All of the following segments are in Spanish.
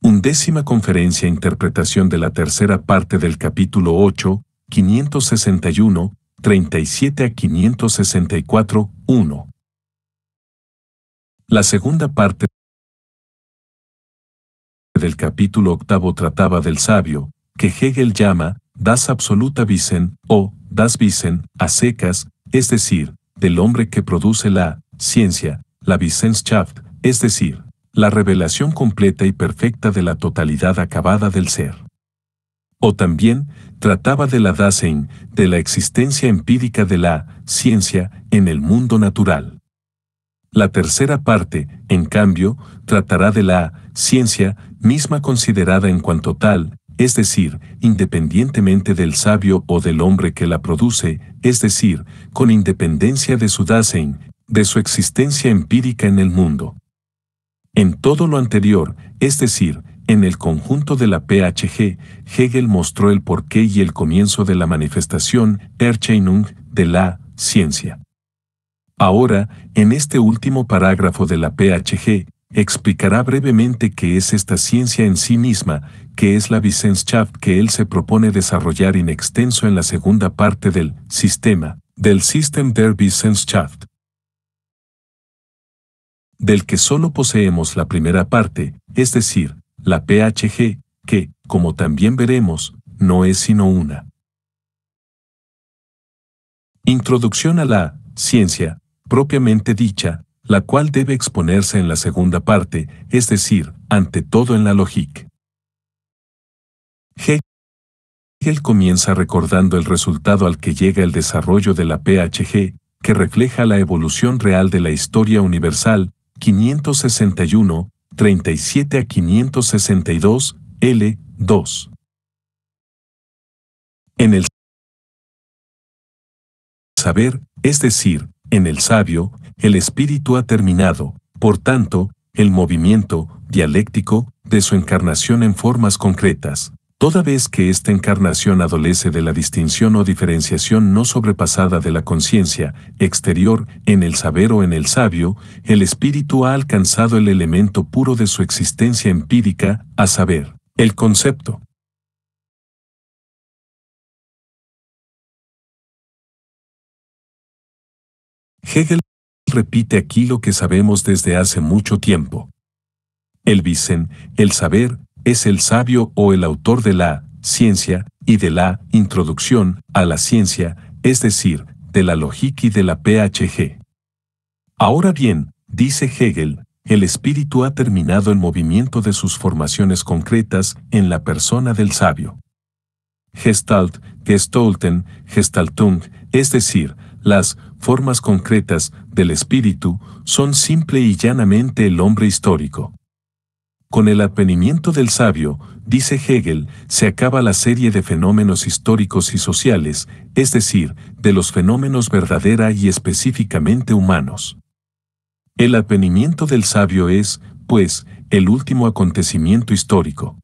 Undécima Conferencia e Interpretación de la tercera parte del capítulo 8, 561, 37 a 564, 1. La segunda parte del capítulo octavo trataba del sabio, que Hegel llama das absoluta Wissen, o das Wissen, a secas, es decir, del hombre que produce la ciencia, la Wissenschaft, es decir, la revelación completa y perfecta de la totalidad acabada del ser. O también trataba de la Dasein, de la existencia empírica de la ciencia en el mundo natural. La tercera parte, en cambio, tratará de la ciencia misma considerada en cuanto tal, es decir, independientemente del sabio o del hombre que la produce, es decir, con independencia de su Dasein, de su existencia empírica en el mundo. En todo lo anterior, es decir, en el conjunto de la PHG, Hegel mostró el porqué y el comienzo de la manifestación Erscheinung de la ciencia. Ahora, en este último parágrafo de la PHG, explicará brevemente qué es esta ciencia en sí misma, que es la Wissenschaft que él se propone desarrollar in extenso en la segunda parte del sistema, del System der Wissenschaft del que solo poseemos la primera parte, es decir, la PHG, que, como también veremos, no es sino una. Introducción a la ciencia, propiamente dicha, la cual debe exponerse en la segunda parte, es decir, ante todo en la lógica. Él comienza recordando el resultado al que llega el desarrollo de la PHG, que refleja la evolución real de la historia universal, 561, 37 a 562, L, 2. En el saber, es decir, en el sabio, el espíritu ha terminado, por tanto, el movimiento dialéctico de su encarnación en formas concretas toda vez que esta encarnación adolece de la distinción o diferenciación no sobrepasada de la conciencia exterior en el saber o en el sabio, el espíritu ha alcanzado el elemento puro de su existencia empírica, a saber, el concepto. Hegel repite aquí lo que sabemos desde hace mucho tiempo. El wissen, el saber, es el sabio o el autor de la ciencia y de la introducción a la ciencia, es decir, de la lógica y de la PHG. Ahora bien, dice Hegel, el espíritu ha terminado el movimiento de sus formaciones concretas en la persona del sabio. Gestalt, Gestolten, Gestaltung, es decir, las formas concretas del espíritu son simple y llanamente el hombre histórico. Con el advenimiento del sabio, dice Hegel, se acaba la serie de fenómenos históricos y sociales, es decir, de los fenómenos verdadera y específicamente humanos. El apenimiento del sabio es, pues, el último acontecimiento histórico.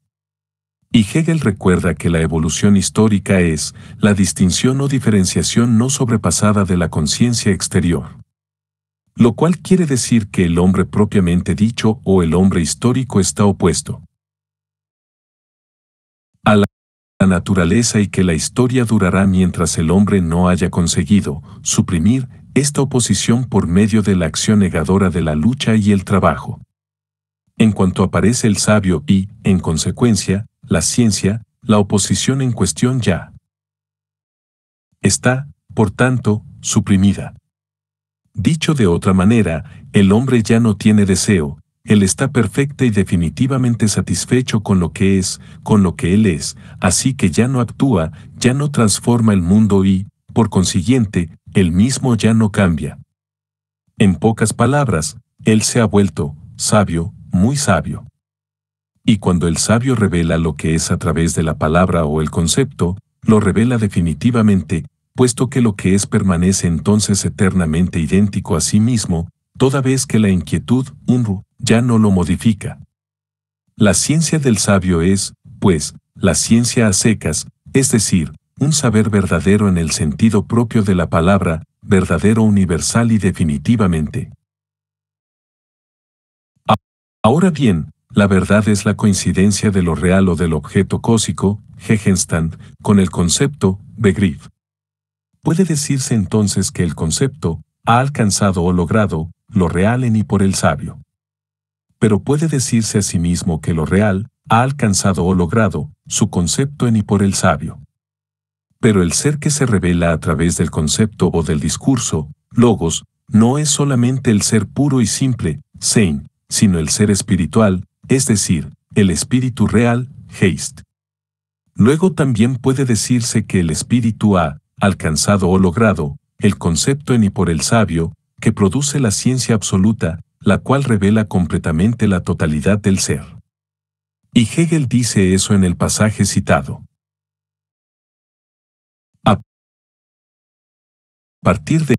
Y Hegel recuerda que la evolución histórica es la distinción o diferenciación no sobrepasada de la conciencia exterior lo cual quiere decir que el hombre propiamente dicho o el hombre histórico está opuesto a la naturaleza y que la historia durará mientras el hombre no haya conseguido suprimir esta oposición por medio de la acción negadora de la lucha y el trabajo. En cuanto aparece el sabio y, en consecuencia, la ciencia, la oposición en cuestión ya está, por tanto, suprimida. Dicho de otra manera, el hombre ya no tiene deseo, él está perfecto y definitivamente satisfecho con lo que es, con lo que él es, así que ya no actúa, ya no transforma el mundo y, por consiguiente, él mismo ya no cambia. En pocas palabras, él se ha vuelto, sabio, muy sabio. Y cuando el sabio revela lo que es a través de la palabra o el concepto, lo revela definitivamente, puesto que lo que es permanece entonces eternamente idéntico a sí mismo, toda vez que la inquietud, unru, ya no lo modifica. La ciencia del sabio es, pues, la ciencia a secas, es decir, un saber verdadero en el sentido propio de la palabra, verdadero universal y definitivamente. Ahora bien, la verdad es la coincidencia de lo real o del objeto cósico, Hegenstand, con el concepto, Begriff. Puede decirse entonces que el concepto ha alcanzado o logrado lo real en y por el sabio. Pero puede decirse a sí mismo que lo real ha alcanzado o logrado su concepto en y por el sabio. Pero el ser que se revela a través del concepto o del discurso, logos, no es solamente el ser puro y simple, sein, sino el ser espiritual, es decir, el espíritu real, heist. Luego también puede decirse que el espíritu ha alcanzado o logrado, el concepto en y por el sabio, que produce la ciencia absoluta, la cual revela completamente la totalidad del ser. Y Hegel dice eso en el pasaje citado. A partir de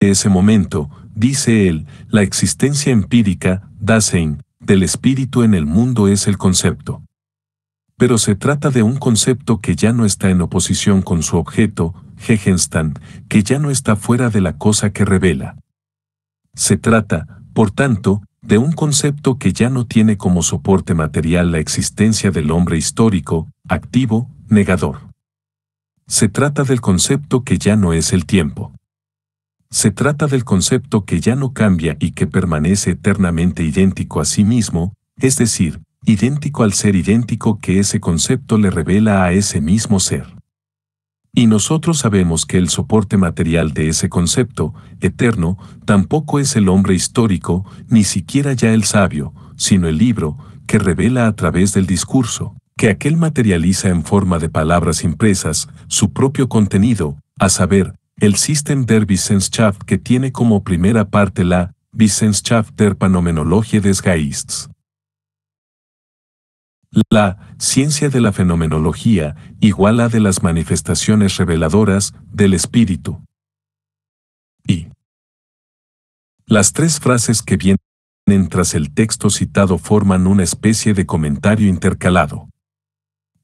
ese momento, dice él, la existencia empírica, Dasein, del espíritu en el mundo es el concepto pero se trata de un concepto que ya no está en oposición con su objeto, Gegenstand, que ya no está fuera de la cosa que revela. Se trata, por tanto, de un concepto que ya no tiene como soporte material la existencia del hombre histórico, activo, negador. Se trata del concepto que ya no es el tiempo. Se trata del concepto que ya no cambia y que permanece eternamente idéntico a sí mismo, es decir, idéntico al ser idéntico que ese concepto le revela a ese mismo ser. Y nosotros sabemos que el soporte material de ese concepto, eterno, tampoco es el hombre histórico, ni siquiera ya el sabio, sino el libro, que revela a través del discurso, que aquel materializa en forma de palabras impresas, su propio contenido, a saber, el System der Wissenschaft que tiene como primera parte la Wissenschaft der Phänomenologie des Geistes. La ciencia de la fenomenología igual a de las manifestaciones reveladoras del espíritu. Y las tres frases que vienen tras el texto citado forman una especie de comentario intercalado.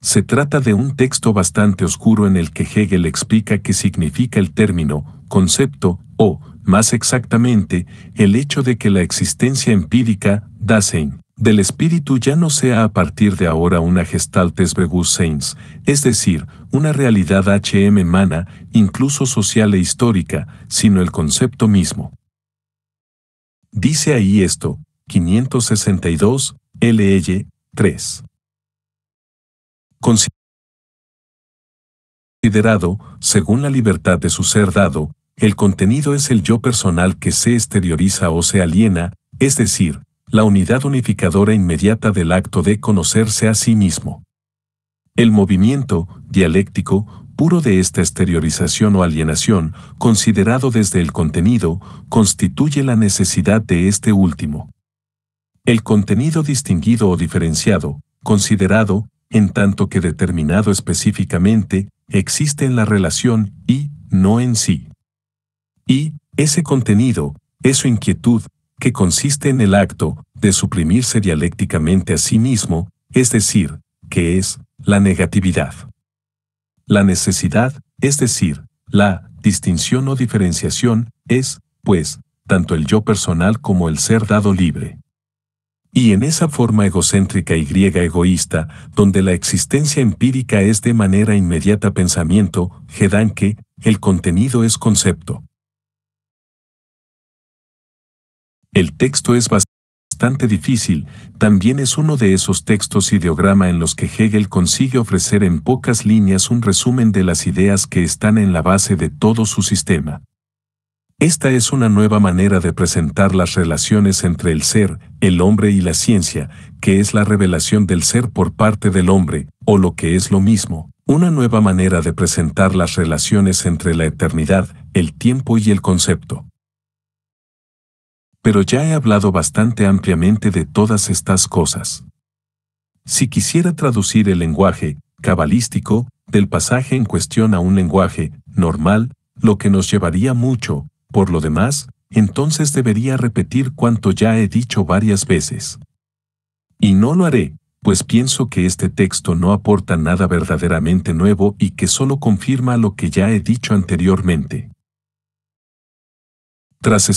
Se trata de un texto bastante oscuro en el que Hegel explica qué significa el término, concepto, o, más exactamente, el hecho de que la existencia empírica, Dasein, del espíritu ya no sea a partir de ahora una gestaltes Saints es decir, una realidad HM mana, incluso social e histórica, sino el concepto mismo. Dice ahí esto, 562, LL, 3. Considerado, según la libertad de su ser dado, el contenido es el yo personal que se exterioriza o se aliena, es decir, la unidad unificadora inmediata del acto de conocerse a sí mismo. El movimiento, dialéctico, puro de esta exteriorización o alienación, considerado desde el contenido, constituye la necesidad de este último. El contenido distinguido o diferenciado, considerado, en tanto que determinado específicamente, existe en la relación y no en sí. Y, ese contenido, es inquietud, que consiste en el acto, de suprimirse dialécticamente a sí mismo, es decir, que es la negatividad. La necesidad, es decir, la distinción o diferenciación, es, pues, tanto el yo personal como el ser dado libre. Y en esa forma egocéntrica y griega egoísta, donde la existencia empírica es de manera inmediata pensamiento, Gedanke, el contenido es concepto. El texto es bastante difícil, también es uno de esos textos ideograma en los que Hegel consigue ofrecer en pocas líneas un resumen de las ideas que están en la base de todo su sistema. Esta es una nueva manera de presentar las relaciones entre el ser, el hombre y la ciencia, que es la revelación del ser por parte del hombre, o lo que es lo mismo, una nueva manera de presentar las relaciones entre la eternidad, el tiempo y el concepto pero ya he hablado bastante ampliamente de todas estas cosas. Si quisiera traducir el lenguaje cabalístico del pasaje en cuestión a un lenguaje normal, lo que nos llevaría mucho, por lo demás, entonces debería repetir cuanto ya he dicho varias veces. Y no lo haré, pues pienso que este texto no aporta nada verdaderamente nuevo y que solo confirma lo que ya he dicho anteriormente. Tras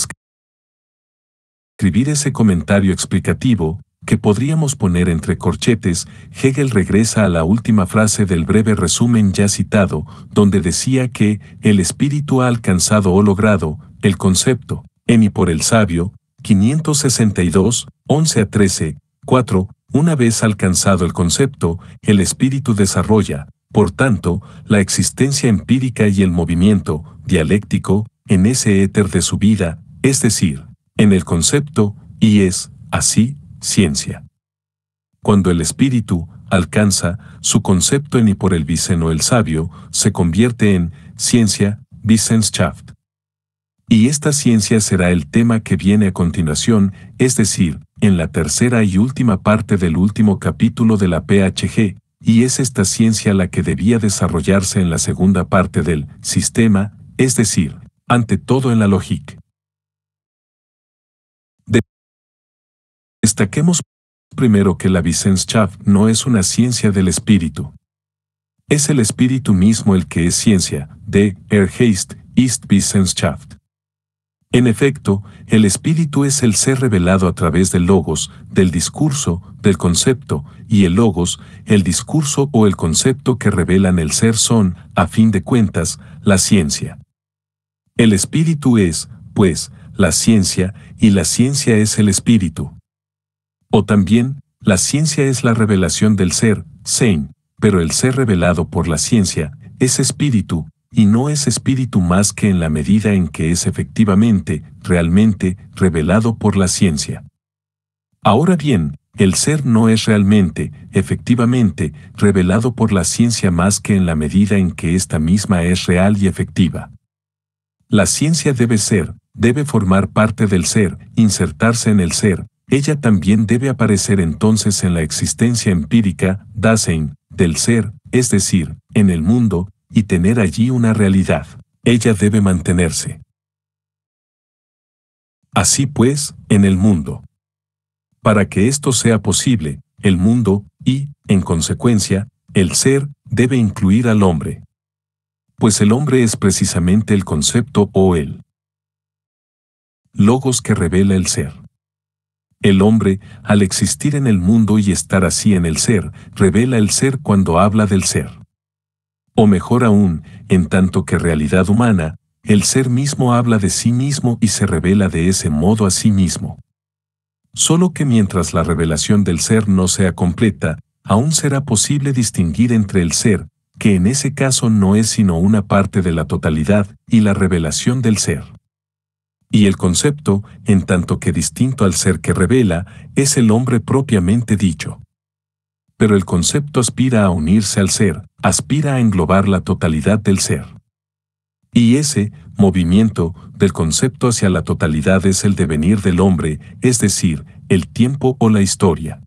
escribir ese comentario explicativo, que podríamos poner entre corchetes, Hegel regresa a la última frase del breve resumen ya citado, donde decía que el espíritu ha alcanzado o logrado el concepto, en y por el sabio, 562, 11 a 13, 4, una vez alcanzado el concepto, el espíritu desarrolla, por tanto, la existencia empírica y el movimiento, dialéctico, en ese éter de su vida, es decir, en el concepto y es, así, ciencia. Cuando el espíritu alcanza su concepto en y por el Viceno el sabio, se convierte en ciencia, Wissenschaft. Y esta ciencia será el tema que viene a continuación, es decir, en la tercera y última parte del último capítulo de la PHG, y es esta ciencia la que debía desarrollarse en la segunda parte del sistema, es decir, ante todo en la lógica. Destaquemos primero que la Wissenschaft no es una ciencia del espíritu. Es el espíritu mismo el que es ciencia, de Erheist ist Wissenschaft. En efecto, el espíritu es el ser revelado a través del logos, del discurso, del concepto, y el logos, el discurso o el concepto que revelan el ser son, a fin de cuentas, la ciencia. El espíritu es, pues, la ciencia, y la ciencia es el espíritu. O también, la ciencia es la revelación del ser, Sein, pero el ser revelado por la ciencia es espíritu, y no es espíritu más que en la medida en que es efectivamente, realmente, revelado por la ciencia. Ahora bien, el ser no es realmente, efectivamente, revelado por la ciencia más que en la medida en que ésta misma es real y efectiva. La ciencia debe ser, debe formar parte del ser, insertarse en el ser, ella también debe aparecer entonces en la existencia empírica, Dasein, del ser, es decir, en el mundo, y tener allí una realidad. Ella debe mantenerse. Así pues, en el mundo. Para que esto sea posible, el mundo, y, en consecuencia, el ser, debe incluir al hombre. Pues el hombre es precisamente el concepto o el logos que revela el ser. El hombre, al existir en el mundo y estar así en el ser, revela el ser cuando habla del ser. O mejor aún, en tanto que realidad humana, el ser mismo habla de sí mismo y se revela de ese modo a sí mismo. Solo que mientras la revelación del ser no sea completa, aún será posible distinguir entre el ser, que en ese caso no es sino una parte de la totalidad, y la revelación del ser y el concepto, en tanto que distinto al ser que revela, es el hombre propiamente dicho. Pero el concepto aspira a unirse al ser, aspira a englobar la totalidad del ser. Y ese movimiento del concepto hacia la totalidad es el devenir del hombre, es decir, el tiempo o la historia.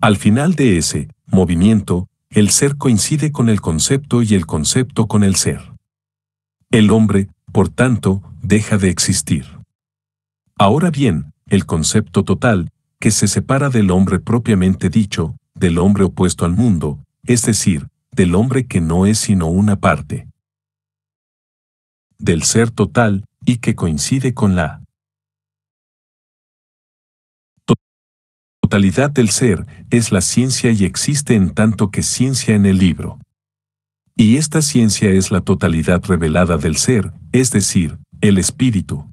Al final de ese movimiento, el ser coincide con el concepto y el concepto con el ser. El hombre por tanto, deja de existir. Ahora bien, el concepto total, que se separa del hombre propiamente dicho, del hombre opuesto al mundo, es decir, del hombre que no es sino una parte del ser total y que coincide con la totalidad del ser, es la ciencia y existe en tanto que ciencia en el libro. Y esta ciencia es la totalidad revelada del ser, es decir, el espíritu.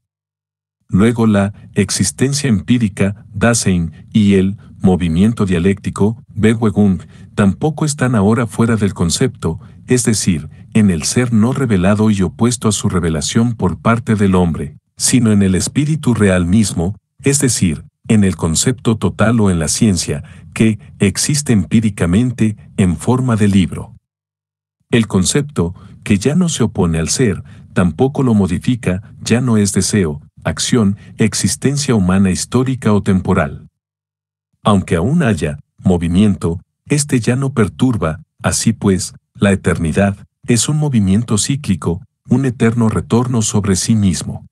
Luego la existencia empírica, Dasein, y el movimiento dialéctico, Bewegung, tampoco están ahora fuera del concepto, es decir, en el ser no revelado y opuesto a su revelación por parte del hombre, sino en el espíritu real mismo, es decir, en el concepto total o en la ciencia, que existe empíricamente en forma de libro. El concepto, que ya no se opone al ser, tampoco lo modifica, ya no es deseo, acción, existencia humana histórica o temporal. Aunque aún haya movimiento, este ya no perturba, así pues, la eternidad es un movimiento cíclico, un eterno retorno sobre sí mismo.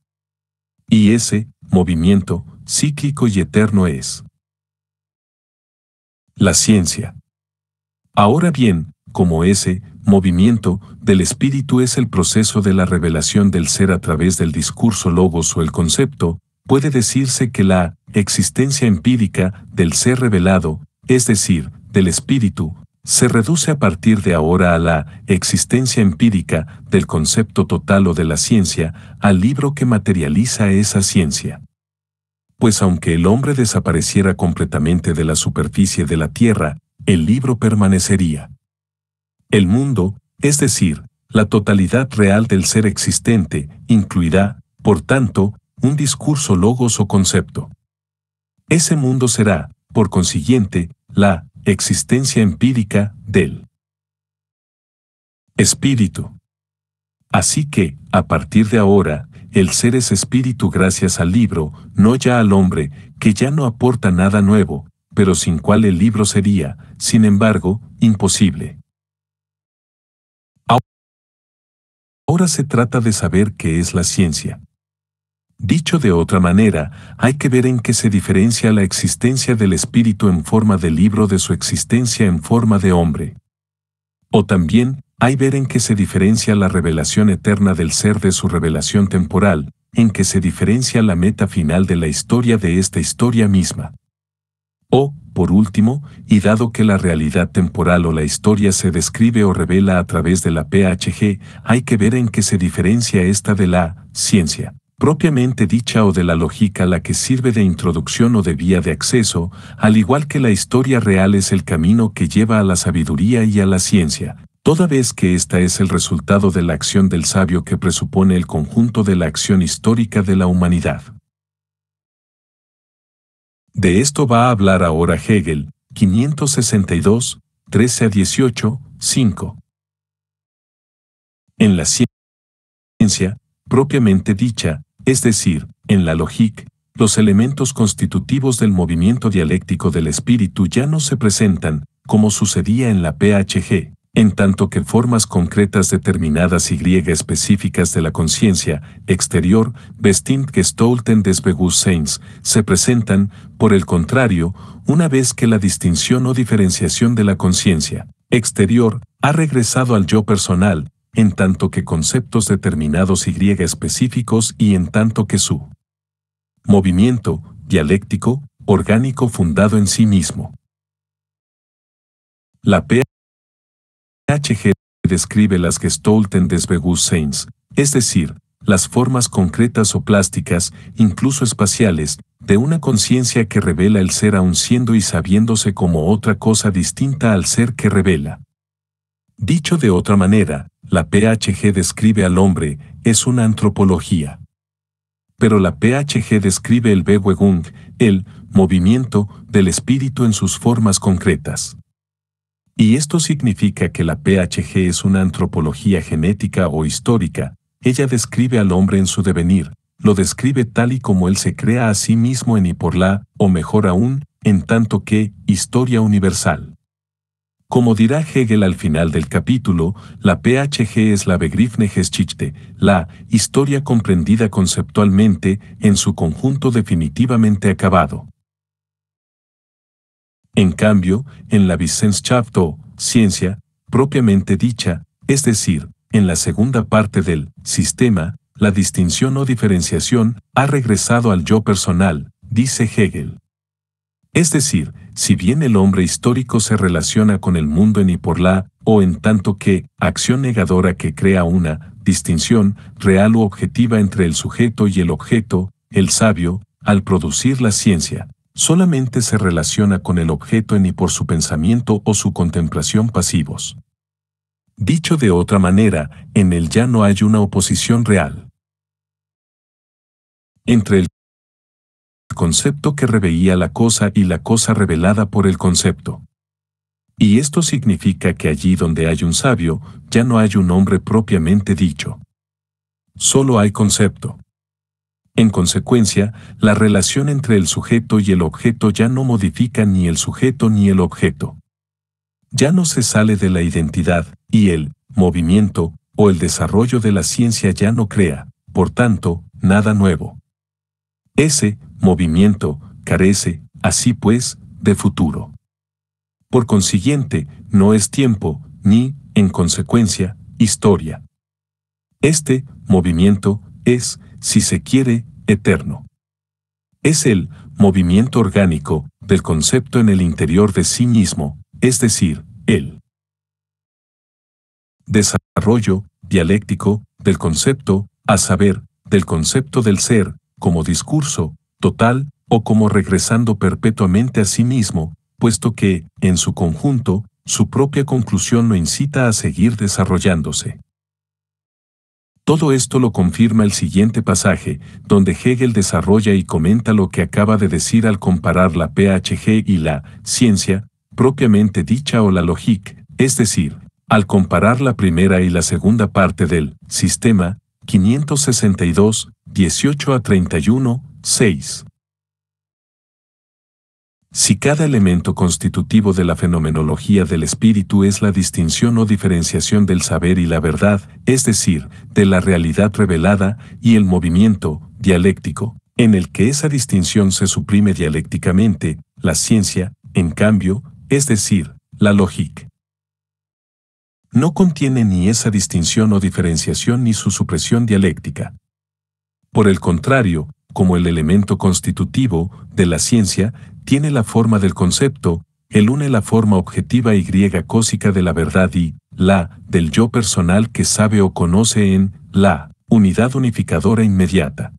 Y ese movimiento cíclico y eterno es la ciencia. Ahora bien, como ese movimiento del espíritu es el proceso de la revelación del ser a través del discurso logos o el concepto, puede decirse que la existencia empírica del ser revelado, es decir, del espíritu, se reduce a partir de ahora a la existencia empírica del concepto total o de la ciencia, al libro que materializa esa ciencia. Pues aunque el hombre desapareciera completamente de la superficie de la Tierra, el libro permanecería. El mundo, es decir, la totalidad real del ser existente, incluirá, por tanto, un discurso logos o concepto. Ese mundo será, por consiguiente, la existencia empírica del espíritu. Así que, a partir de ahora, el ser es espíritu gracias al libro, no ya al hombre, que ya no aporta nada nuevo, pero sin cual el libro sería, sin embargo, imposible. Ahora se trata de saber qué es la ciencia. Dicho de otra manera, hay que ver en qué se diferencia la existencia del espíritu en forma de libro de su existencia en forma de hombre. O también, hay ver en qué se diferencia la revelación eterna del ser de su revelación temporal, en qué se diferencia la meta final de la historia de esta historia misma. O, por último, y dado que la realidad temporal o la historia se describe o revela a través de la PHG, hay que ver en qué se diferencia esta de la ciencia propiamente dicha o de la lógica la que sirve de introducción o de vía de acceso, al igual que la historia real es el camino que lleva a la sabiduría y a la ciencia, toda vez que esta es el resultado de la acción del sabio que presupone el conjunto de la acción histórica de la humanidad. De esto va a hablar ahora Hegel, 562, 13 a 18, 5. En la ciencia, propiamente dicha, es decir, en la lógica, los elementos constitutivos del movimiento dialéctico del espíritu ya no se presentan, como sucedía en la PHG en tanto que formas concretas determinadas y griega específicas de la conciencia exterior, bestimmt gestolten des saints, se presentan, por el contrario, una vez que la distinción o diferenciación de la conciencia exterior ha regresado al yo personal, en tanto que conceptos determinados y griega específicos y en tanto que su movimiento dialéctico, orgánico fundado en sí mismo. La PHG describe las gestalten des Bewusstseins, es decir, las formas concretas o plásticas, incluso espaciales, de una conciencia que revela el ser aún siendo y sabiéndose como otra cosa distinta al ser que revela. Dicho de otra manera, la PHG describe al hombre, es una antropología. Pero la PHG describe el Bewegung, el movimiento del espíritu en sus formas concretas. Y esto significa que la PHG es una antropología genética o histórica, ella describe al hombre en su devenir, lo describe tal y como él se crea a sí mismo en y por la, o mejor aún, en tanto que, historia universal. Como dirá Hegel al final del capítulo, la PHG es la Begriffne Geschichte, la historia comprendida conceptualmente en su conjunto definitivamente acabado. En cambio, en la Wissenschaft ciencia, propiamente dicha, es decir, en la segunda parte del sistema, la distinción o diferenciación ha regresado al yo personal, dice Hegel. Es decir, si bien el hombre histórico se relaciona con el mundo en y por la, o en tanto que, acción negadora que crea una, distinción, real u objetiva entre el sujeto y el objeto, el sabio, al producir la ciencia, solamente se relaciona con el objeto en y por su pensamiento o su contemplación pasivos. Dicho de otra manera, en el ya no hay una oposición real. Entre el concepto que reveía la cosa y la cosa revelada por el concepto. Y esto significa que allí donde hay un sabio, ya no hay un hombre propiamente dicho. Solo hay concepto. En consecuencia, la relación entre el sujeto y el objeto ya no modifica ni el sujeto ni el objeto. Ya no se sale de la identidad, y el movimiento o el desarrollo de la ciencia ya no crea, por tanto, nada nuevo. Ese movimiento carece, así pues, de futuro. Por consiguiente, no es tiempo, ni, en consecuencia, historia. Este movimiento es, si se quiere, eterno. Es el movimiento orgánico del concepto en el interior de sí mismo, es decir, el desarrollo dialéctico del concepto, a saber, del concepto del ser, como discurso, total, o como regresando perpetuamente a sí mismo, puesto que, en su conjunto, su propia conclusión lo incita a seguir desarrollándose. Todo esto lo confirma el siguiente pasaje, donde Hegel desarrolla y comenta lo que acaba de decir al comparar la PHG y la ciencia, propiamente dicha o la logic, es decir, al comparar la primera y la segunda parte del sistema, 562, 18 a 31, 6. Si cada elemento constitutivo de la fenomenología del espíritu es la distinción o diferenciación del saber y la verdad, es decir, de la realidad revelada y el movimiento dialéctico, en el que esa distinción se suprime dialécticamente, la ciencia, en cambio, es decir, la lógica, no contiene ni esa distinción o diferenciación ni su supresión dialéctica. Por el contrario, como el elemento constitutivo de la ciencia, tiene la forma del concepto, el une la forma objetiva y griega cósica de la verdad y la del yo personal que sabe o conoce en la unidad unificadora inmediata.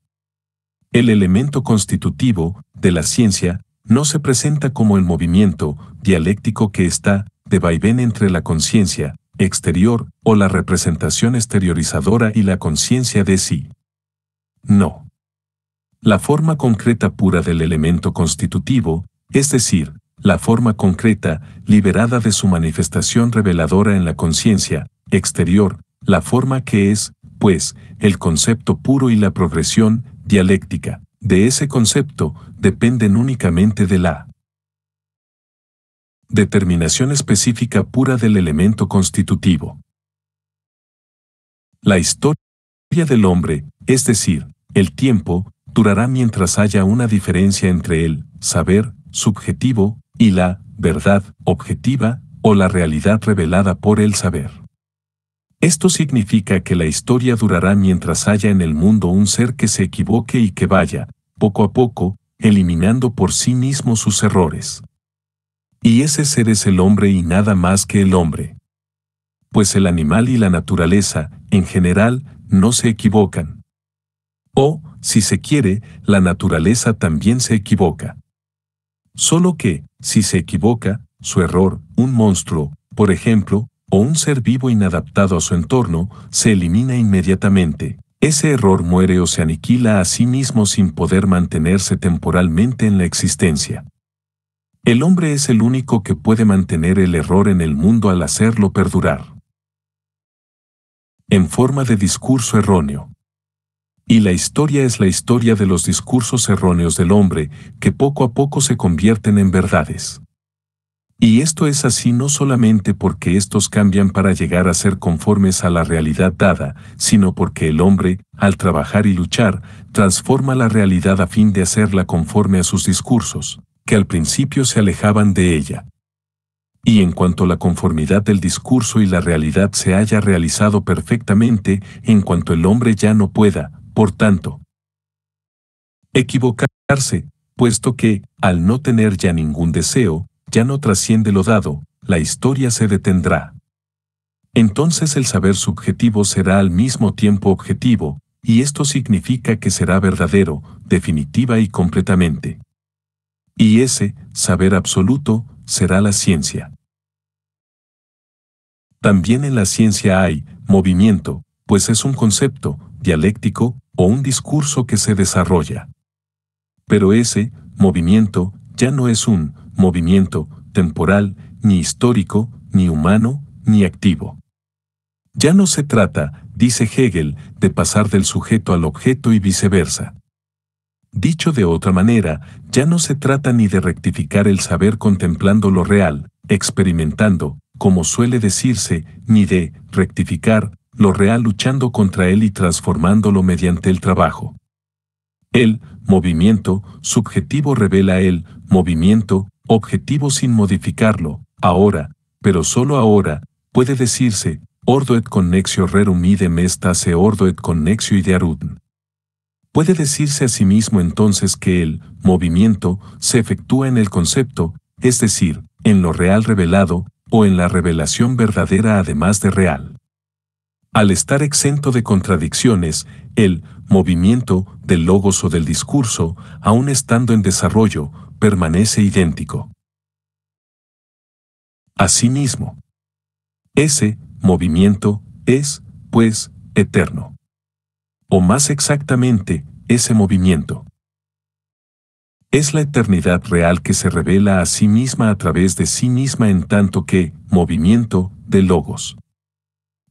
El elemento constitutivo de la ciencia no se presenta como el movimiento dialéctico que está de vaivén entre la conciencia exterior o la representación exteriorizadora y la conciencia de sí. No la forma concreta pura del elemento constitutivo, es decir, la forma concreta, liberada de su manifestación reveladora en la conciencia, exterior, la forma que es, pues, el concepto puro y la progresión, dialéctica, de ese concepto, dependen únicamente de la determinación específica pura del elemento constitutivo. La historia del hombre, es decir, el tiempo, durará mientras haya una diferencia entre el saber subjetivo y la verdad objetiva o la realidad revelada por el saber. Esto significa que la historia durará mientras haya en el mundo un ser que se equivoque y que vaya, poco a poco, eliminando por sí mismo sus errores. Y ese ser es el hombre y nada más que el hombre. Pues el animal y la naturaleza, en general, no se equivocan. O, si se quiere, la naturaleza también se equivoca. Solo que, si se equivoca, su error, un monstruo, por ejemplo, o un ser vivo inadaptado a su entorno, se elimina inmediatamente. Ese error muere o se aniquila a sí mismo sin poder mantenerse temporalmente en la existencia. El hombre es el único que puede mantener el error en el mundo al hacerlo perdurar. En forma de discurso erróneo. Y la historia es la historia de los discursos erróneos del hombre, que poco a poco se convierten en verdades. Y esto es así no solamente porque estos cambian para llegar a ser conformes a la realidad dada, sino porque el hombre, al trabajar y luchar, transforma la realidad a fin de hacerla conforme a sus discursos, que al principio se alejaban de ella. Y en cuanto la conformidad del discurso y la realidad se haya realizado perfectamente, en cuanto el hombre ya no pueda, por tanto, equivocarse, puesto que, al no tener ya ningún deseo, ya no trasciende lo dado, la historia se detendrá. Entonces el saber subjetivo será al mismo tiempo objetivo, y esto significa que será verdadero, definitiva y completamente. Y ese, saber absoluto, será la ciencia. También en la ciencia hay movimiento, pues es un concepto dialéctico o un discurso que se desarrolla. Pero ese movimiento ya no es un movimiento temporal, ni histórico, ni humano, ni activo. Ya no se trata, dice Hegel, de pasar del sujeto al objeto y viceversa. Dicho de otra manera, ya no se trata ni de rectificar el saber contemplando lo real, experimentando, como suele decirse, ni de rectificar, lo real luchando contra él y transformándolo mediante el trabajo. El movimiento subjetivo revela el movimiento objetivo sin modificarlo, ahora, pero solo ahora, puede decirse, ordo et connexio rerum idem se ordo et connexio idearum. Puede decirse a sí mismo entonces que el movimiento se efectúa en el concepto, es decir, en lo real revelado, o en la revelación verdadera además de real al estar exento de contradicciones, el movimiento del logos o del discurso, aun estando en desarrollo, permanece idéntico. Asimismo, ese movimiento es, pues, eterno. O más exactamente, ese movimiento. Es la eternidad real que se revela a sí misma a través de sí misma en tanto que movimiento de logos.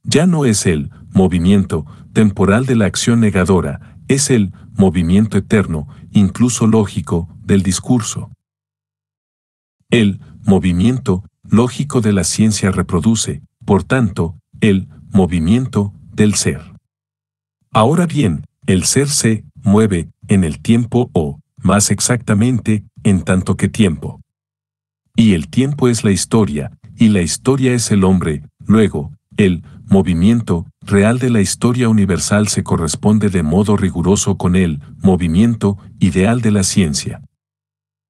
Ya no es el movimiento temporal de la acción negadora, es el movimiento eterno, incluso lógico, del discurso. El movimiento lógico de la ciencia reproduce, por tanto, el movimiento del ser. Ahora bien, el ser se mueve en el tiempo o, más exactamente, en tanto que tiempo. Y el tiempo es la historia, y la historia es el hombre, luego, el movimiento real de la historia universal se corresponde de modo riguroso con el movimiento ideal de la ciencia.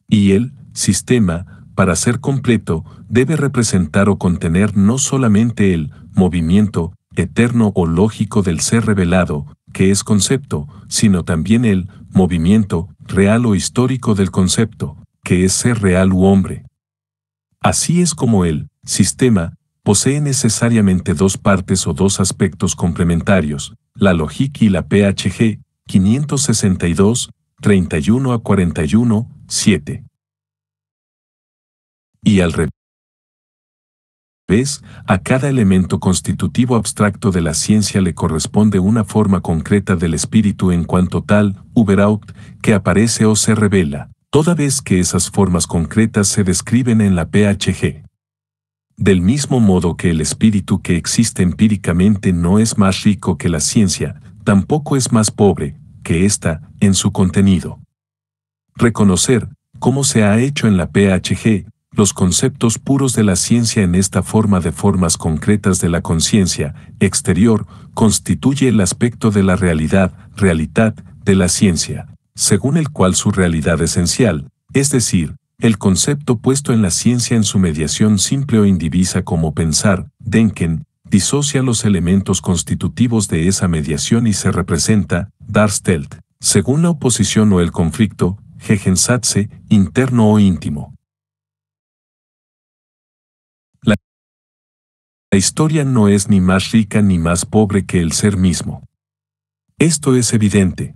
Y el sistema, para ser completo, debe representar o contener no solamente el movimiento eterno o lógico del ser revelado, que es concepto, sino también el movimiento real o histórico del concepto, que es ser real u hombre. Así es como el sistema posee necesariamente dos partes o dos aspectos complementarios, la LOGIC y la PHG 562, 31 a 41, 7. Y al revés. A cada elemento constitutivo abstracto de la ciencia le corresponde una forma concreta del espíritu en cuanto tal, uberaut, que aparece o se revela, toda vez que esas formas concretas se describen en la PHG. Del mismo modo que el espíritu que existe empíricamente no es más rico que la ciencia, tampoco es más pobre que ésta en su contenido. Reconocer, como se ha hecho en la PHG, los conceptos puros de la ciencia en esta forma de formas concretas de la conciencia exterior constituye el aspecto de la realidad, realidad, de la ciencia, según el cual su realidad esencial, es decir, el concepto puesto en la ciencia en su mediación simple o indivisa como pensar, Denken, disocia los elementos constitutivos de esa mediación y se representa, Darstelt, según la oposición o el conflicto, Gegensatze, interno o íntimo. La historia no es ni más rica ni más pobre que el ser mismo. Esto es evidente.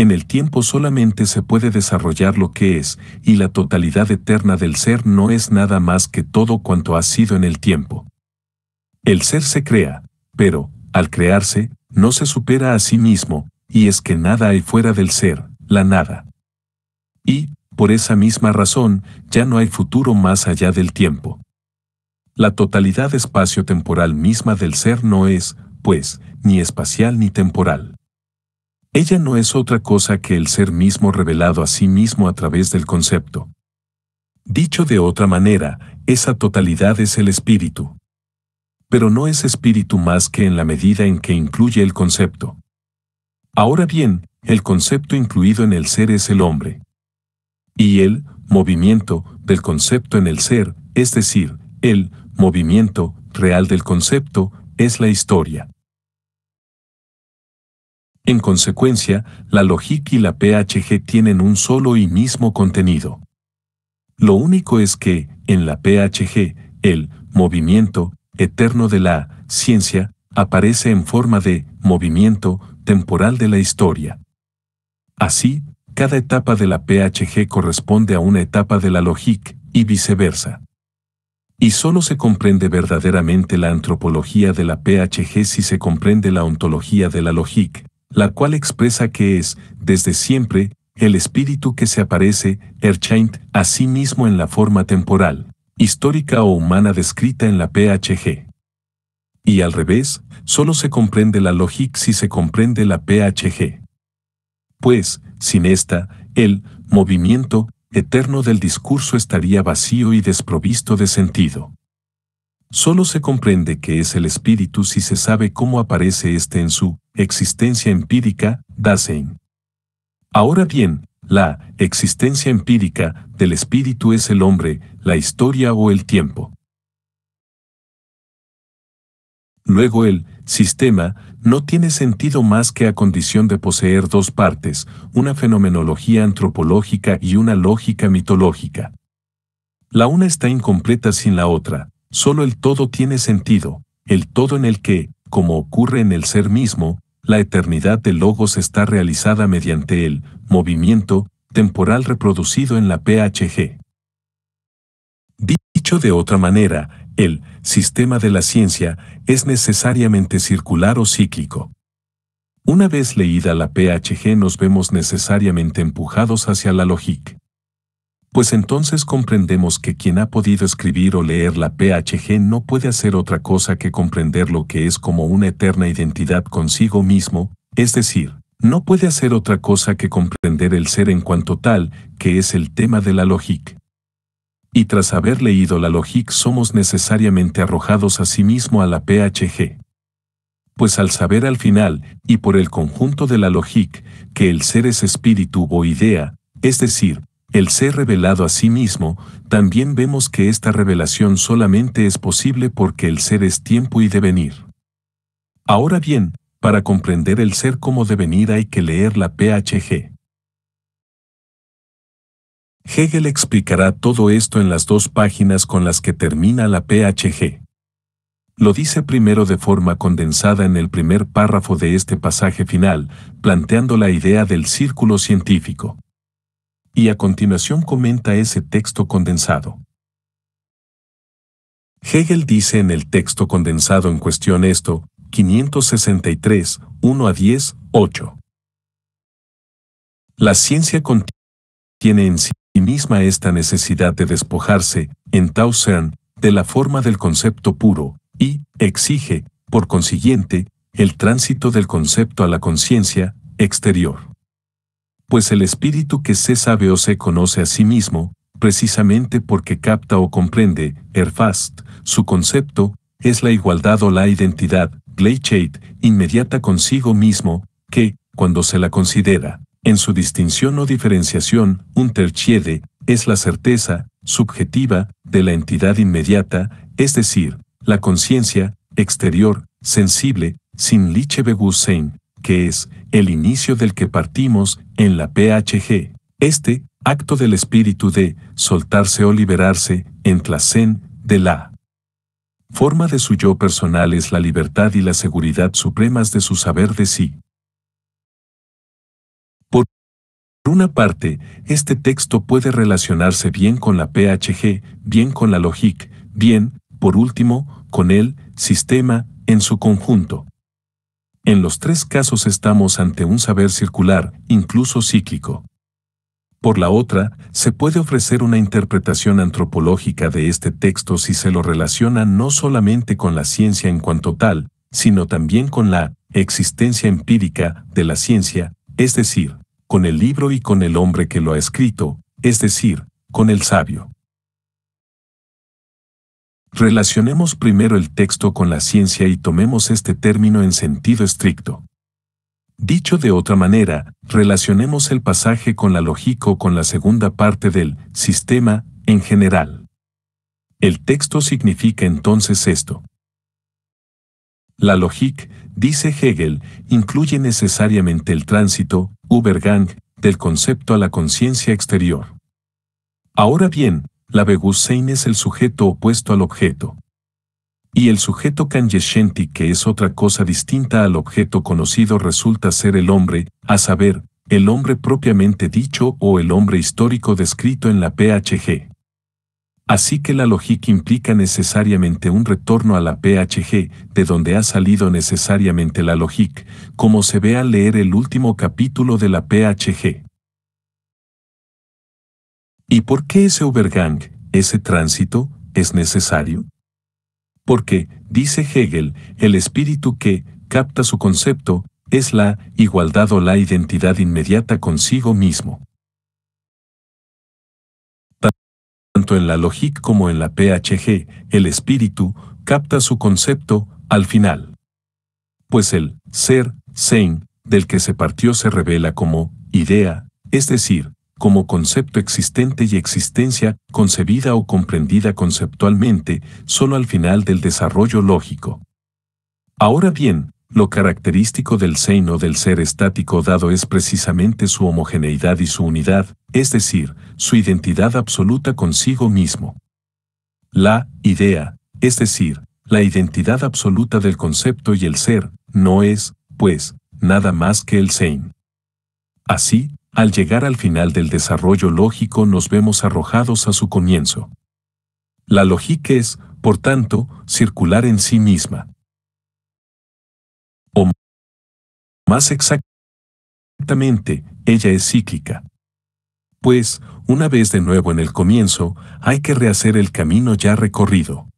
En el tiempo solamente se puede desarrollar lo que es, y la totalidad eterna del ser no es nada más que todo cuanto ha sido en el tiempo. El ser se crea, pero, al crearse, no se supera a sí mismo, y es que nada hay fuera del ser, la nada. Y, por esa misma razón, ya no hay futuro más allá del tiempo. La totalidad espacio-temporal misma del ser no es, pues, ni espacial ni temporal. Ella no es otra cosa que el ser mismo revelado a sí mismo a través del concepto. Dicho de otra manera, esa totalidad es el espíritu. Pero no es espíritu más que en la medida en que incluye el concepto. Ahora bien, el concepto incluido en el ser es el hombre. Y el movimiento del concepto en el ser, es decir, el movimiento real del concepto, es la historia. En consecuencia, la LOGIC y la PHG tienen un solo y mismo contenido. Lo único es que, en la PHG, el movimiento eterno de la ciencia aparece en forma de movimiento temporal de la historia. Así, cada etapa de la PHG corresponde a una etapa de la LOGIC y viceversa. Y solo se comprende verdaderamente la antropología de la PHG si se comprende la ontología de la LOGIC, la cual expresa que es, desde siempre, el espíritu que se aparece, Erchaint, a sí mismo en la forma temporal, histórica o humana descrita en la PHG. Y al revés, solo se comprende la logic si se comprende la PHG. Pues, sin esta, el movimiento eterno del discurso estaría vacío y desprovisto de sentido. Solo se comprende que es el espíritu si se sabe cómo aparece este en su existencia empírica, Dasein. Ahora bien, la existencia empírica del espíritu es el hombre, la historia o el tiempo. Luego el sistema no tiene sentido más que a condición de poseer dos partes, una fenomenología antropológica y una lógica mitológica. La una está incompleta sin la otra, Sólo el todo tiene sentido, el todo en el que, como ocurre en el ser mismo, la eternidad del logos está realizada mediante el movimiento temporal reproducido en la PHG. Dicho de otra manera, el sistema de la ciencia es necesariamente circular o cíclico. Una vez leída la PHG nos vemos necesariamente empujados hacia la lógica pues entonces comprendemos que quien ha podido escribir o leer la PHG no puede hacer otra cosa que comprender lo que es como una eterna identidad consigo mismo, es decir, no puede hacer otra cosa que comprender el ser en cuanto tal, que es el tema de la logic. Y tras haber leído la logic, somos necesariamente arrojados a sí mismo a la PHG pues al saber al final, y por el conjunto de la logic, que el ser es espíritu o idea, es decir, el ser revelado a sí mismo, también vemos que esta revelación solamente es posible porque el ser es tiempo y devenir. Ahora bien, para comprender el ser como devenir hay que leer la PHG. Hegel explicará todo esto en las dos páginas con las que termina la PHG. Lo dice primero de forma condensada en el primer párrafo de este pasaje final, planteando la idea del círculo científico y a continuación comenta ese texto condensado. Hegel dice en el texto condensado en cuestión esto, 563, 1 a 10, 8. La ciencia tiene en sí misma esta necesidad de despojarse, en tausend, de la forma del concepto puro, y exige, por consiguiente, el tránsito del concepto a la conciencia exterior pues el espíritu que se sabe o se conoce a sí mismo, precisamente porque capta o comprende, Erfast, su concepto, es la igualdad o la identidad, Gleichheit, inmediata consigo mismo, que, cuando se la considera, en su distinción o diferenciación, un terchiede, es la certeza, subjetiva, de la entidad inmediata, es decir, la conciencia, exterior, sensible, sin Lichebewussein, que es, el inicio del que partimos en la PHG. Este, acto del espíritu de soltarse o liberarse, en Tlacén, de la forma de su yo personal es la libertad y la seguridad supremas de su saber de sí. Por una parte, este texto puede relacionarse bien con la PHG, bien con la Logic, bien, por último, con el sistema en su conjunto. En los tres casos estamos ante un saber circular, incluso cíclico. Por la otra, se puede ofrecer una interpretación antropológica de este texto si se lo relaciona no solamente con la ciencia en cuanto tal, sino también con la existencia empírica de la ciencia, es decir, con el libro y con el hombre que lo ha escrito, es decir, con el sabio. Relacionemos primero el texto con la ciencia y tomemos este término en sentido estricto. Dicho de otra manera, relacionemos el pasaje con la lógica o con la segunda parte del sistema en general. El texto significa entonces esto. La lógica, dice Hegel, incluye necesariamente el tránsito, Übergang, del concepto a la conciencia exterior. Ahora bien, la Begusein es el sujeto opuesto al objeto. Y el sujeto Kanyeshenti, que es otra cosa distinta al objeto conocido, resulta ser el hombre, a saber, el hombre propiamente dicho o el hombre histórico descrito en la PHG. Así que la lógica implica necesariamente un retorno a la PHG, de donde ha salido necesariamente la logic, como se ve al leer el último capítulo de la PHG. ¿Y por qué ese Overgang, ese tránsito, es necesario? Porque, dice Hegel, el espíritu que capta su concepto es la igualdad o la identidad inmediata consigo mismo. Tanto en la Logic como en la PHG, el espíritu capta su concepto al final. Pues el ser, sein, del que se partió se revela como idea, es decir, como concepto existente y existencia concebida o comprendida conceptualmente solo al final del desarrollo lógico. Ahora bien, lo característico del o del ser estático dado es precisamente su homogeneidad y su unidad, es decir, su identidad absoluta consigo mismo. La idea, es decir, la identidad absoluta del concepto y el ser, no es, pues, nada más que el sein. Así, al llegar al final del desarrollo lógico nos vemos arrojados a su comienzo. La lógica es, por tanto, circular en sí misma. O más exactamente, ella es cíclica. Pues, una vez de nuevo en el comienzo, hay que rehacer el camino ya recorrido.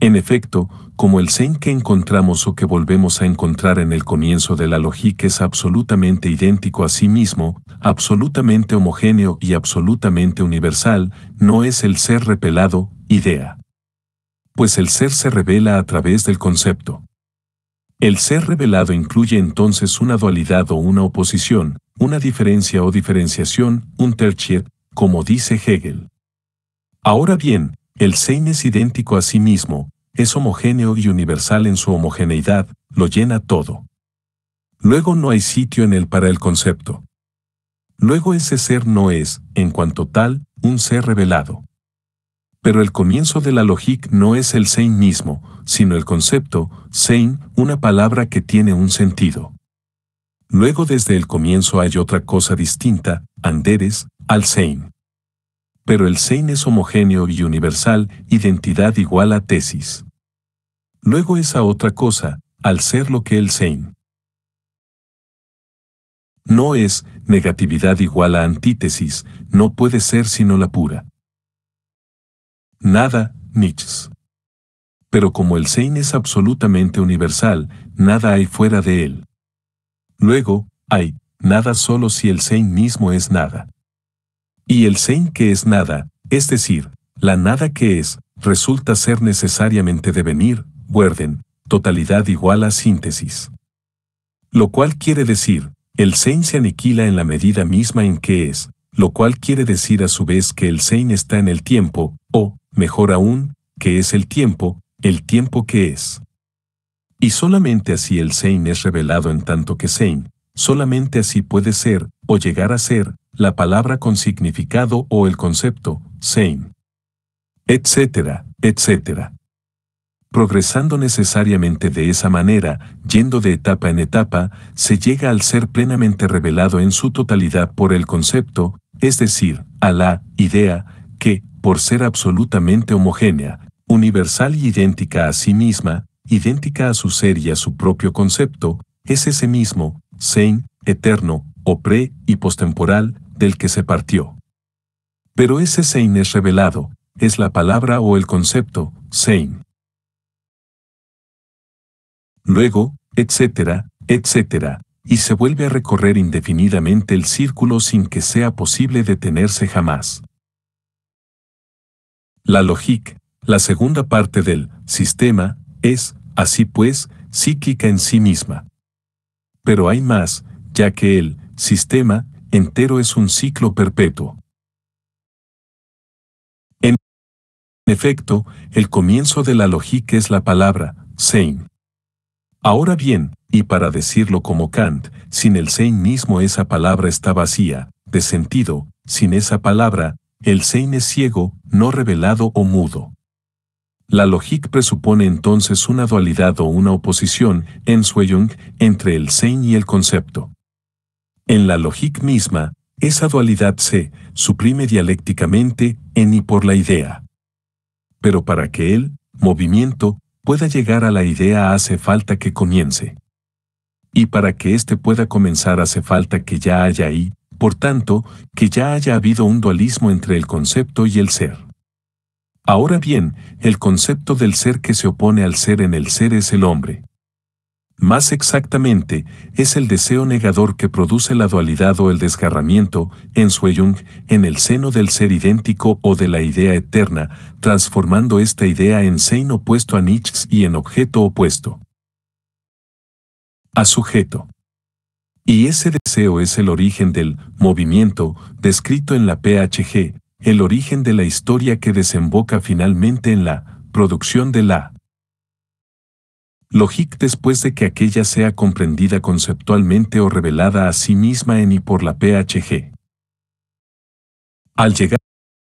En efecto, como el zen que encontramos o que volvemos a encontrar en el comienzo de la lógica es absolutamente idéntico a sí mismo, absolutamente homogéneo y absolutamente universal, no es el ser repelado, idea. Pues el ser se revela a través del concepto. El ser revelado incluye entonces una dualidad o una oposición, una diferencia o diferenciación, un tertiet, como dice Hegel. Ahora bien, el Sein es idéntico a sí mismo, es homogéneo y universal en su homogeneidad, lo llena todo. Luego no hay sitio en él para el concepto. Luego ese ser no es, en cuanto tal, un ser revelado. Pero el comienzo de la logic no es el Sein mismo, sino el concepto, Sein, una palabra que tiene un sentido. Luego desde el comienzo hay otra cosa distinta, Anderes, al Sein pero el Sein es homogéneo y universal, identidad igual a tesis. Luego esa otra cosa, al ser lo que el Sein. No es negatividad igual a antítesis, no puede ser sino la pura. Nada, Nietzsche. Pero como el Sein es absolutamente universal, nada hay fuera de él. Luego, hay nada solo si el Sein mismo es nada. Y el Sein que es nada, es decir, la nada que es, resulta ser necesariamente devenir, Werden, totalidad igual a síntesis. Lo cual quiere decir, el Sein se aniquila en la medida misma en que es, lo cual quiere decir a su vez que el Sein está en el tiempo, o, mejor aún, que es el tiempo, el tiempo que es. Y solamente así el Sein es revelado en tanto que Sein, Solamente así puede ser, o llegar a ser, la palabra con significado o el concepto, sein, Etcétera, etcétera. Progresando necesariamente de esa manera, yendo de etapa en etapa, se llega al ser plenamente revelado en su totalidad por el concepto, es decir, a la idea, que, por ser absolutamente homogénea, universal y idéntica a sí misma, idéntica a su ser y a su propio concepto, es ese mismo, Sein, eterno, o pre y postemporal, del que se partió. Pero ese Sein es revelado, es la palabra o el concepto, Sein. Luego, etcétera, etcétera, y se vuelve a recorrer indefinidamente el círculo sin que sea posible detenerse jamás. La logic, la segunda parte del sistema, es, así pues, psíquica en sí misma. Pero hay más, ya que el sistema entero es un ciclo perpetuo. En efecto, el comienzo de la lógica es la palabra, sein. Ahora bien, y para decirlo como Kant, sin el sein mismo esa palabra está vacía, de sentido, sin esa palabra, el sein es ciego, no revelado o mudo. La logic presupone entonces una dualidad o una oposición, en Sueyung, entre el sein y el concepto. En la logic misma, esa dualidad se suprime dialécticamente en y por la idea. Pero para que el movimiento pueda llegar a la idea hace falta que comience. Y para que éste pueda comenzar hace falta que ya haya ahí, por tanto, que ya haya habido un dualismo entre el concepto y el ser. Ahora bien, el concepto del ser que se opone al ser en el ser es el hombre. Más exactamente, es el deseo negador que produce la dualidad o el desgarramiento, en Sueyung, en el seno del ser idéntico o de la idea eterna, transformando esta idea en sein opuesto a Nietzsche y en objeto opuesto a sujeto. Y ese deseo es el origen del movimiento descrito en la PHG, el origen de la historia que desemboca finalmente en la producción de la Logic después de que aquella sea comprendida conceptualmente o revelada a sí misma en y por la PHG. Al llegar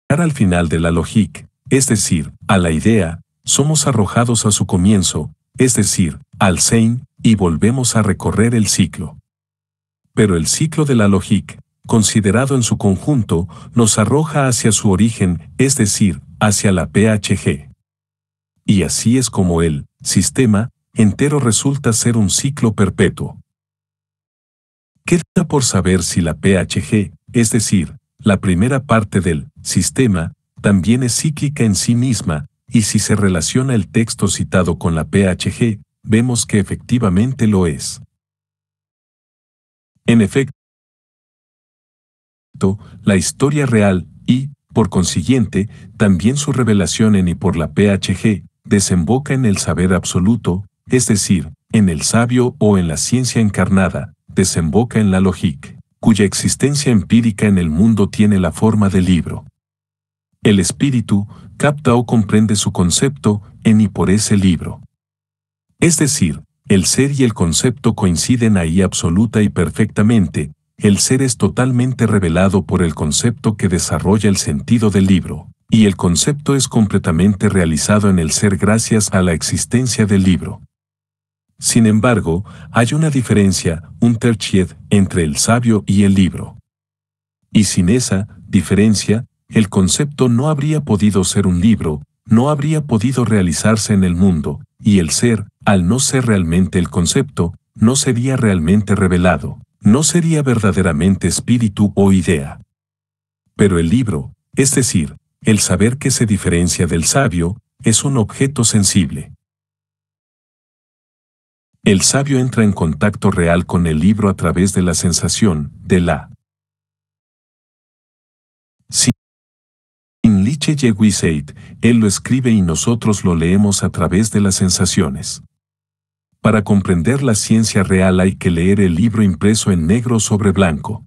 al final de la Logic, es decir, a la idea, somos arrojados a su comienzo, es decir, al Sein, y volvemos a recorrer el ciclo. Pero el ciclo de la Logic, considerado en su conjunto, nos arroja hacia su origen, es decir, hacia la PHG. Y así es como el sistema entero resulta ser un ciclo perpetuo. Queda por saber si la PHG, es decir, la primera parte del sistema, también es cíclica en sí misma, y si se relaciona el texto citado con la PHG, vemos que efectivamente lo es. En efecto, la historia real y, por consiguiente, también su revelación en y por la PHG, desemboca en el saber absoluto, es decir, en el sabio o en la ciencia encarnada, desemboca en la logic, cuya existencia empírica en el mundo tiene la forma de libro. El espíritu capta o comprende su concepto en y por ese libro. Es decir, el ser y el concepto coinciden ahí absoluta y perfectamente, el ser es totalmente revelado por el concepto que desarrolla el sentido del libro, y el concepto es completamente realizado en el ser gracias a la existencia del libro. Sin embargo, hay una diferencia, un terchied, entre el sabio y el libro. Y sin esa diferencia, el concepto no habría podido ser un libro, no habría podido realizarse en el mundo, y el ser, al no ser realmente el concepto, no sería realmente revelado no sería verdaderamente espíritu o idea. Pero el libro, es decir, el saber que se diferencia del sabio, es un objeto sensible. El sabio entra en contacto real con el libro a través de la sensación, de la. Sin Liche Yeguiseit, él lo escribe y nosotros lo leemos a través de las sensaciones. Para comprender la ciencia real hay que leer el libro impreso en negro sobre blanco.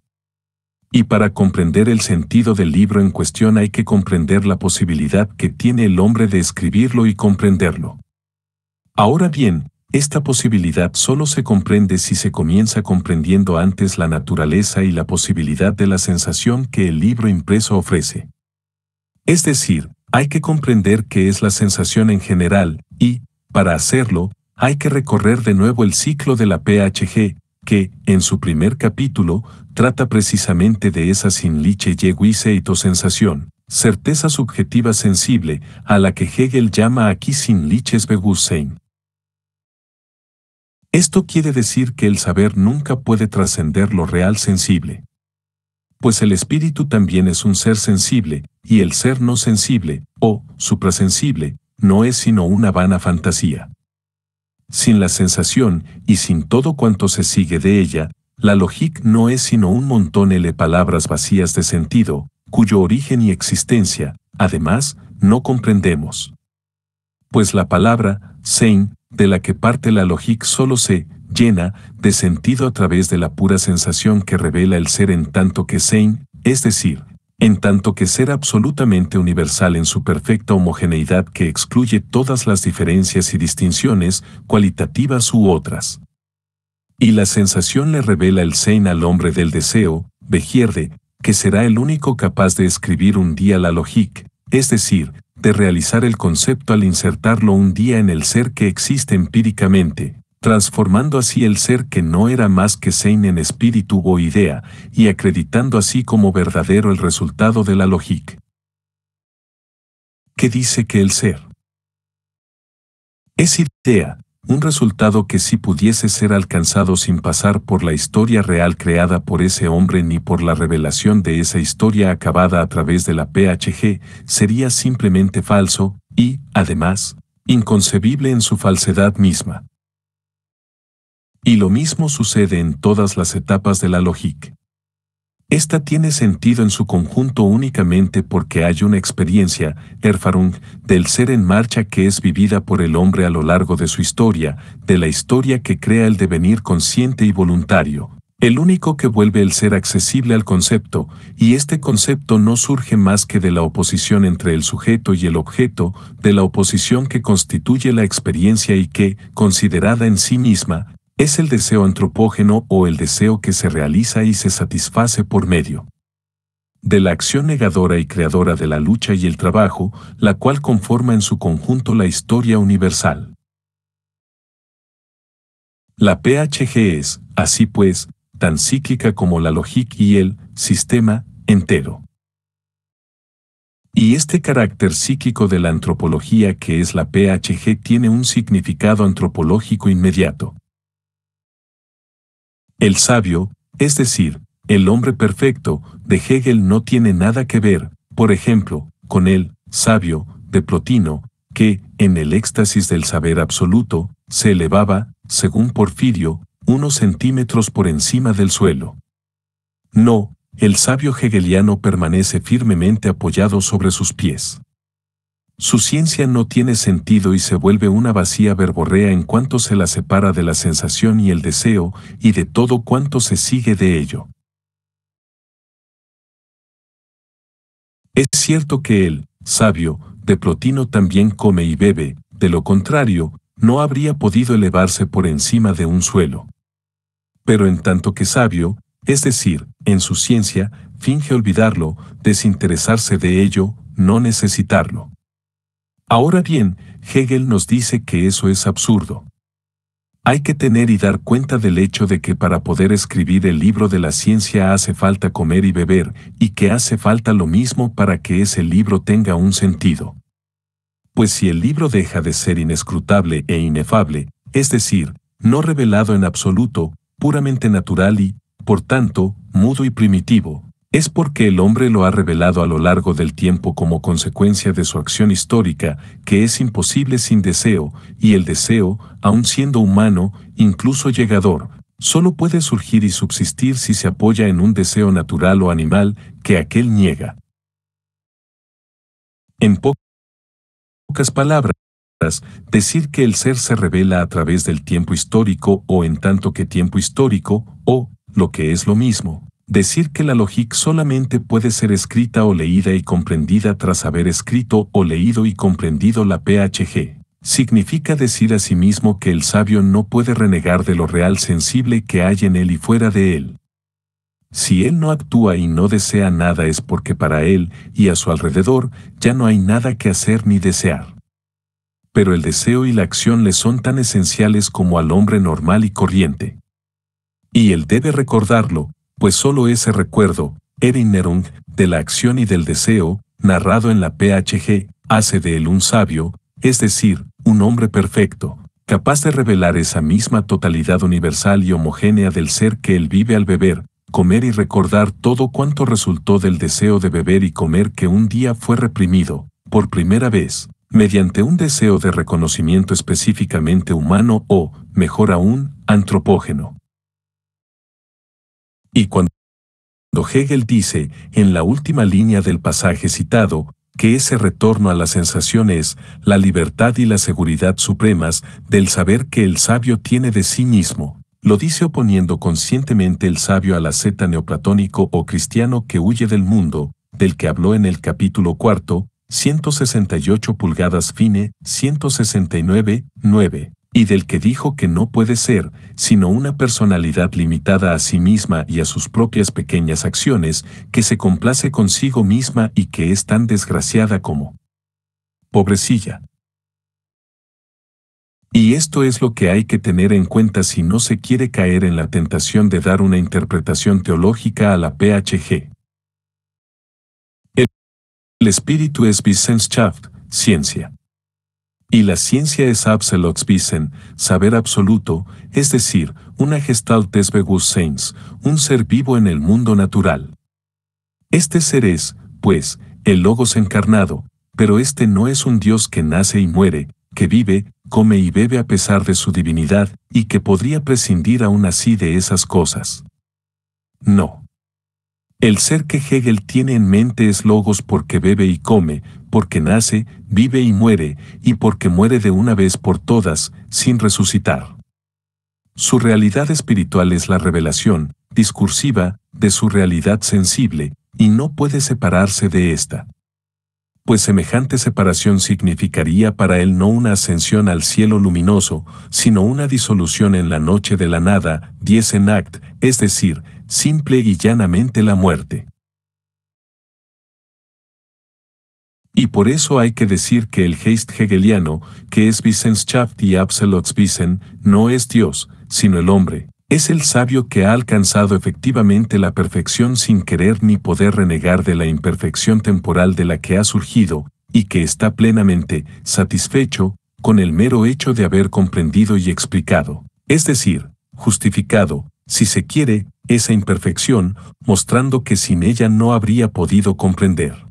Y para comprender el sentido del libro en cuestión hay que comprender la posibilidad que tiene el hombre de escribirlo y comprenderlo. Ahora bien, esta posibilidad solo se comprende si se comienza comprendiendo antes la naturaleza y la posibilidad de la sensación que el libro impreso ofrece. Es decir, hay que comprender qué es la sensación en general, y, para hacerlo, hay que recorrer de nuevo el ciclo de la PHG, que, en su primer capítulo, trata precisamente de esa sin liche o sensación, certeza subjetiva sensible, a la que Hegel llama aquí sinliches liches Esto quiere decir que el saber nunca puede trascender lo real sensible. Pues el espíritu también es un ser sensible, y el ser no sensible, o suprasensible, no es sino una vana fantasía sin la sensación y sin todo cuanto se sigue de ella, la logic no es sino un montón de palabras vacías de sentido, cuyo origen y existencia, además, no comprendemos. Pues la palabra, sein, de la que parte la logic solo se llena de sentido a través de la pura sensación que revela el ser en tanto que sein, es decir, en tanto que ser absolutamente universal en su perfecta homogeneidad que excluye todas las diferencias y distinciones, cualitativas u otras. Y la sensación le revela el Sein al hombre del deseo, Begierde, que será el único capaz de escribir un día la logique, es decir, de realizar el concepto al insertarlo un día en el ser que existe empíricamente, transformando así el ser que no era más que Sein en espíritu o idea, y acreditando así como verdadero el resultado de la logic. ¿Qué dice que el ser? Es idea, un resultado que si pudiese ser alcanzado sin pasar por la historia real creada por ese hombre ni por la revelación de esa historia acabada a través de la PHG, sería simplemente falso y, además, inconcebible en su falsedad misma. Y lo mismo sucede en todas las etapas de la lógica. Esta tiene sentido en su conjunto únicamente porque hay una experiencia, Erfarung, del ser en marcha que es vivida por el hombre a lo largo de su historia, de la historia que crea el devenir consciente y voluntario, el único que vuelve el ser accesible al concepto, y este concepto no surge más que de la oposición entre el sujeto y el objeto, de la oposición que constituye la experiencia y que, considerada en sí misma, es el deseo antropógeno o el deseo que se realiza y se satisface por medio de la acción negadora y creadora de la lucha y el trabajo, la cual conforma en su conjunto la historia universal. La PHG es, así pues, tan cíclica como la logic y el sistema entero. Y este carácter psíquico de la antropología que es la PHG tiene un significado antropológico inmediato. El sabio, es decir, el hombre perfecto, de Hegel no tiene nada que ver, por ejemplo, con el sabio de Plotino, que, en el éxtasis del saber absoluto, se elevaba, según Porfirio, unos centímetros por encima del suelo. No, el sabio hegeliano permanece firmemente apoyado sobre sus pies. Su ciencia no tiene sentido y se vuelve una vacía verborrea en cuanto se la separa de la sensación y el deseo y de todo cuanto se sigue de ello. Es cierto que él, sabio de Plotino también come y bebe, de lo contrario, no habría podido elevarse por encima de un suelo. Pero en tanto que sabio, es decir, en su ciencia, finge olvidarlo, desinteresarse de ello, no necesitarlo. Ahora bien, Hegel nos dice que eso es absurdo. Hay que tener y dar cuenta del hecho de que para poder escribir el libro de la ciencia hace falta comer y beber, y que hace falta lo mismo para que ese libro tenga un sentido. Pues si el libro deja de ser inescrutable e inefable, es decir, no revelado en absoluto, puramente natural y, por tanto, mudo y primitivo, es porque el hombre lo ha revelado a lo largo del tiempo como consecuencia de su acción histórica, que es imposible sin deseo, y el deseo, aun siendo humano, incluso llegador, solo puede surgir y subsistir si se apoya en un deseo natural o animal que aquel niega. En pocas palabras, decir que el ser se revela a través del tiempo histórico o en tanto que tiempo histórico, o, lo que es lo mismo, decir que la logic solamente puede ser escrita o leída y comprendida tras haber escrito o leído y comprendido la PHG. Significa decir a sí mismo que el sabio no puede renegar de lo real sensible que hay en él y fuera de él. Si él no actúa y no desea nada es porque para él y a su alrededor ya no hay nada que hacer ni desear. Pero el deseo y la acción le son tan esenciales como al hombre normal y corriente. Y él debe recordarlo, pues solo ese recuerdo, Erinnerung, de la acción y del deseo, narrado en la PHG, hace de él un sabio, es decir, un hombre perfecto, capaz de revelar esa misma totalidad universal y homogénea del ser que él vive al beber, comer y recordar todo cuanto resultó del deseo de beber y comer que un día fue reprimido, por primera vez, mediante un deseo de reconocimiento específicamente humano o, mejor aún, antropógeno. Y cuando Hegel dice, en la última línea del pasaje citado, que ese retorno a la sensación es la libertad y la seguridad supremas del saber que el sabio tiene de sí mismo, lo dice oponiendo conscientemente el sabio al asceta neoplatónico o cristiano que huye del mundo, del que habló en el capítulo cuarto, 168 pulgadas fine, 169, 9 y del que dijo que no puede ser, sino una personalidad limitada a sí misma y a sus propias pequeñas acciones, que se complace consigo misma y que es tan desgraciada como pobrecilla. Y esto es lo que hay que tener en cuenta si no se quiere caer en la tentación de dar una interpretación teológica a la PHG. El espíritu es Wissenschaft, ciencia. Y la ciencia es dicen, saber absoluto, es decir, una gestalt des Saints, un ser vivo en el mundo natural. Este ser es, pues, el Logos encarnado, pero este no es un Dios que nace y muere, que vive, come y bebe a pesar de su divinidad, y que podría prescindir aún así de esas cosas. No. El ser que Hegel tiene en mente es logos porque bebe y come, porque nace, vive y muere, y porque muere de una vez por todas, sin resucitar. Su realidad espiritual es la revelación, discursiva, de su realidad sensible, y no puede separarse de ésta. Pues semejante separación significaría para él no una ascensión al cielo luminoso, sino una disolución en la noche de la nada, dies en act, es decir, simple y llanamente la muerte. Y por eso hay que decir que el Geist hegeliano, que es Wissenschaft y Wissen, no es Dios, sino el hombre, es el sabio que ha alcanzado efectivamente la perfección sin querer ni poder renegar de la imperfección temporal de la que ha surgido, y que está plenamente satisfecho con el mero hecho de haber comprendido y explicado, es decir, justificado, si se quiere, esa imperfección, mostrando que sin ella no habría podido comprender.